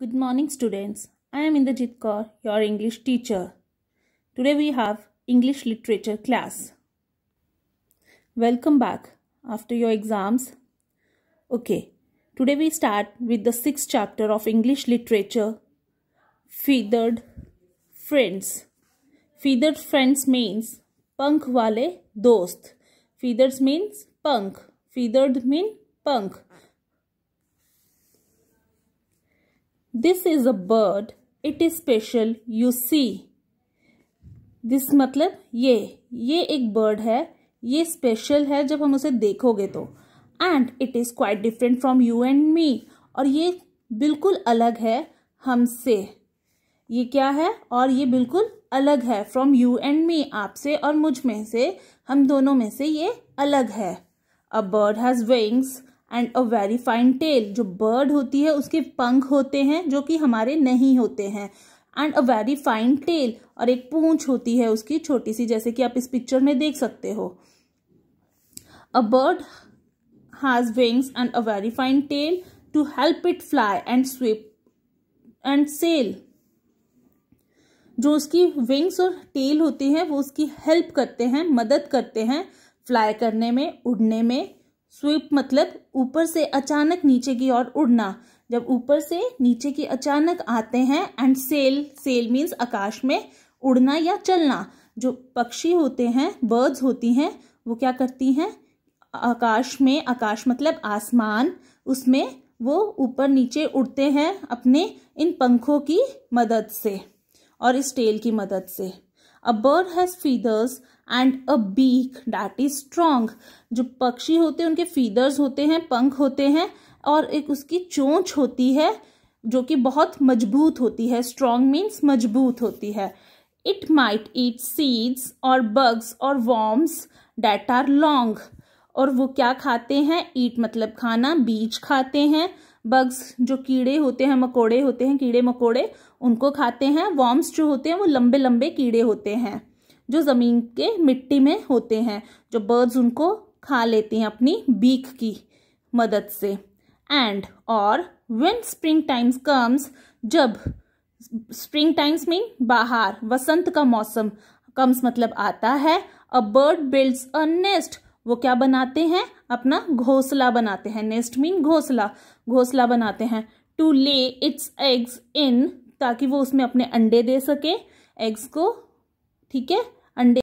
Good morning students. I am Inderjit Kaur, your English teacher. Today we have English literature class. Welcome back after your exams. Okay, today we start with the sixth chapter of English literature, Feathered Friends. Feathered Friends means Punk wale dost. Feathers means punk. Feathered mean punk. This is a bird it is special you see this मतलब ये ये एक bird है ये special है जब हम उसे देखोगे तो and it is quite different from you and me और ये बिल्कुल अलग है हमसे ये क्या है और ये बिल्कुल अलग है फ्रॉम यू एंड मी आपसे और मुझ में से हम दोनों में से ये अलग है a bird has wings and a very fine tail जो बर्ड होती है उसके पंख होते हैं जो कि हमारे नहीं होते हैं and a very fine tail और एक पूंछ होती है उसकी छोटी सी जैसे कि आप इस पिक्चर में देख सकते हो a bird has wings and a very fine tail to help it fly and swoop and sail जो उसकी विंग्स और टेल होती है वो उसकी हेल्प करते हैं मदद करते हैं फ्लाई करने में उड़ने में स्वीप मतलब ऊपर से अचानक नीचे की ओर उड़ना जब ऊपर से नीचे की अचानक आते हैं एंड सेल सेल मीन्स आकाश में उड़ना या चलना जो पक्षी होते हैं बर्ड्स होती हैं वो क्या करती हैं आकाश में आकाश मतलब आसमान उसमें वो ऊपर नीचे उड़ते हैं अपने इन पंखों की मदद से और इस टेल की मदद से a bird has feathers and a beak that is strong जो पक्षी होते हैं उनके फीदर्स होते हैं पंख होते हैं और एक उसकी चोंच होती है जो कि बहुत मजबूत होती है स्ट्रोंग मीन्स मजबूत होती है इट माइट ईट सीड्स और बग्स और वॉम्स डैट आर लॉन्ग और वो क्या खाते हैं ईट मतलब खाना बीज खाते हैं बग्स जो कीड़े होते हैं मकोड़े होते हैं कीड़े मकोड़े उनको खाते हैं वॉम्स जो होते हैं वो लंबे लंबे कीड़े होते हैं जो ज़मीन के मिट्टी में होते हैं जो बर्ड्स उनको खा लेते हैं अपनी बीक की मदद से एंड और वेन स्प्रिंग टाइम्स कम्स जब स्प्रिंग टाइम्स मीन बाहर वसंत का मौसम कम्स मतलब आता है a bird builds a nest वो क्या बनाते हैं अपना घोंसला बनाते हैं नेस्ट मीन घोंसला घोंसला बनाते हैं टू ले इट्स एग्स इन ताकि वो उसमें अपने अंडे दे सके एग्स को ठीक है and